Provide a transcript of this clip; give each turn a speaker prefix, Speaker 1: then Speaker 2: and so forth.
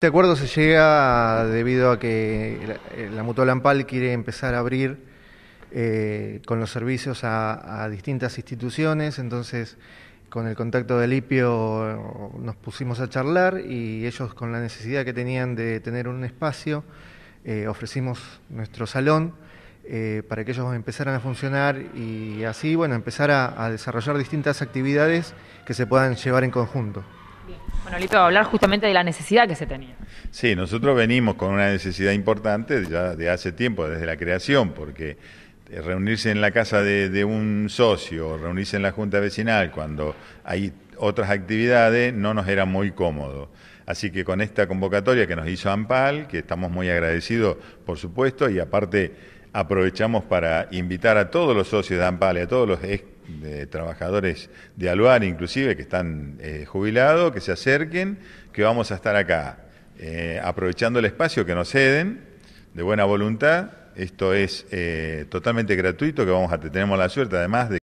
Speaker 1: Este acuerdo se llega debido a que la, eh, Mutual Ampal quiere empezar a abrir eh, con los servicios a, distintas instituciones, entonces con el contacto del IPIO eh, nos pusimos a charlar y ellos con la necesidad que tenían de tener un espacio, ofrecimos nuestro salón para que ellos empezaran a funcionar y así, bueno, empezar a desarrollar distintas actividades que se puedan llevar en conjunto.
Speaker 2: Bueno, Lito, hablar justamente de la necesidad que se tenía.
Speaker 3: Sí, nosotros venimos con una necesidad importante ya de hace tiempo, desde la creación, porque eh, reunirse en la casa de, un socio, reunirse en la junta vecinal cuando hay otras actividades, no nos era muy cómodo. Así que con esta convocatoria que nos hizo AMPAL, que estamos muy agradecidos, por supuesto, y aparte aprovechamos para invitar a todos los socios de AMPAL y a todos los de trabajadores de Aluar, inclusive, que están eh, jubilados, que se acerquen, que vamos a estar acá, eh, aprovechando el espacio que nos ceden, de buena voluntad. Esto es eh, totalmente gratuito, que vamos a tenemos la suerte, además de